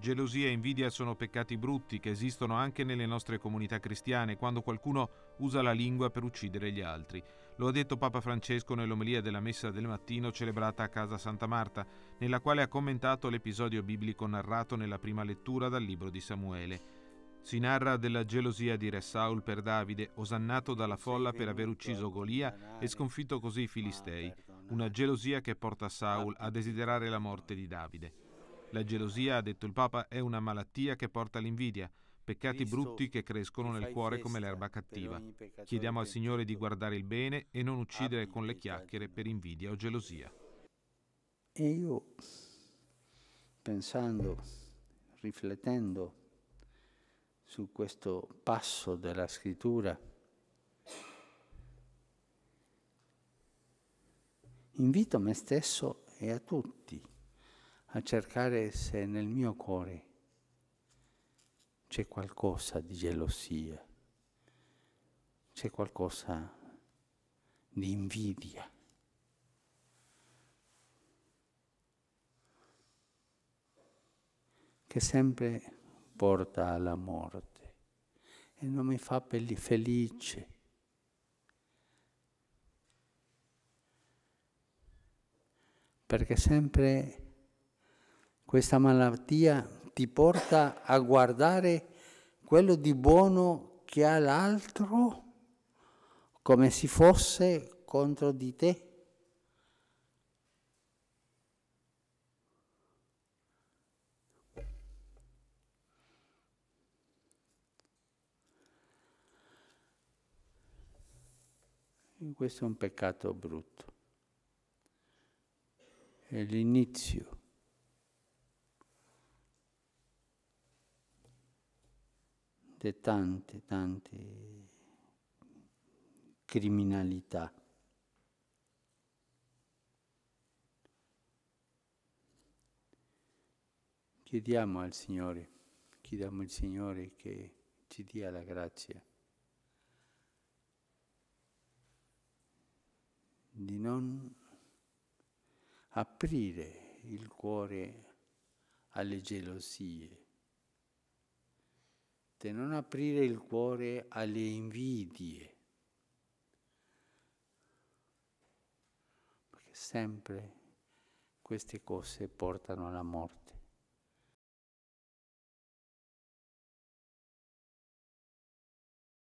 Gelosia e invidia sono peccati brutti che esistono anche nelle nostre comunità cristiane quando qualcuno usa la lingua per uccidere gli altri. Lo ha detto Papa Francesco nell'omelia della messa del mattino celebrata a casa Santa Marta, nella quale ha commentato l'episodio biblico narrato nella prima lettura dal libro di Samuele. Si narra della gelosia di Re Saul per Davide, osannato dalla folla per aver ucciso Golia e sconfitto così i Filistei, una gelosia che porta Saul a desiderare la morte di Davide. La gelosia, ha detto il Papa, è una malattia che porta all'invidia, peccati brutti che crescono nel cuore come l'erba cattiva. Chiediamo al Signore di guardare il bene e non uccidere con le chiacchiere per invidia o gelosia. E io, pensando, riflettendo su questo passo della scrittura, invito me stesso e a tutti a cercare se nel mio cuore c'è qualcosa di gelosia, c'è qualcosa di invidia. che sempre porta alla morte e non mi fa felice. Perché sempre questa malattia ti porta a guardare quello di buono che ha l'altro come se fosse contro di te. questo è un peccato brutto. È l'inizio. tante, tante, tante criminalità. Chiediamo al Signore, chiediamo al Signore che ci dia la grazia di non aprire il cuore alle gelosie di non aprire il cuore alle invidie, perché sempre queste cose portano alla morte.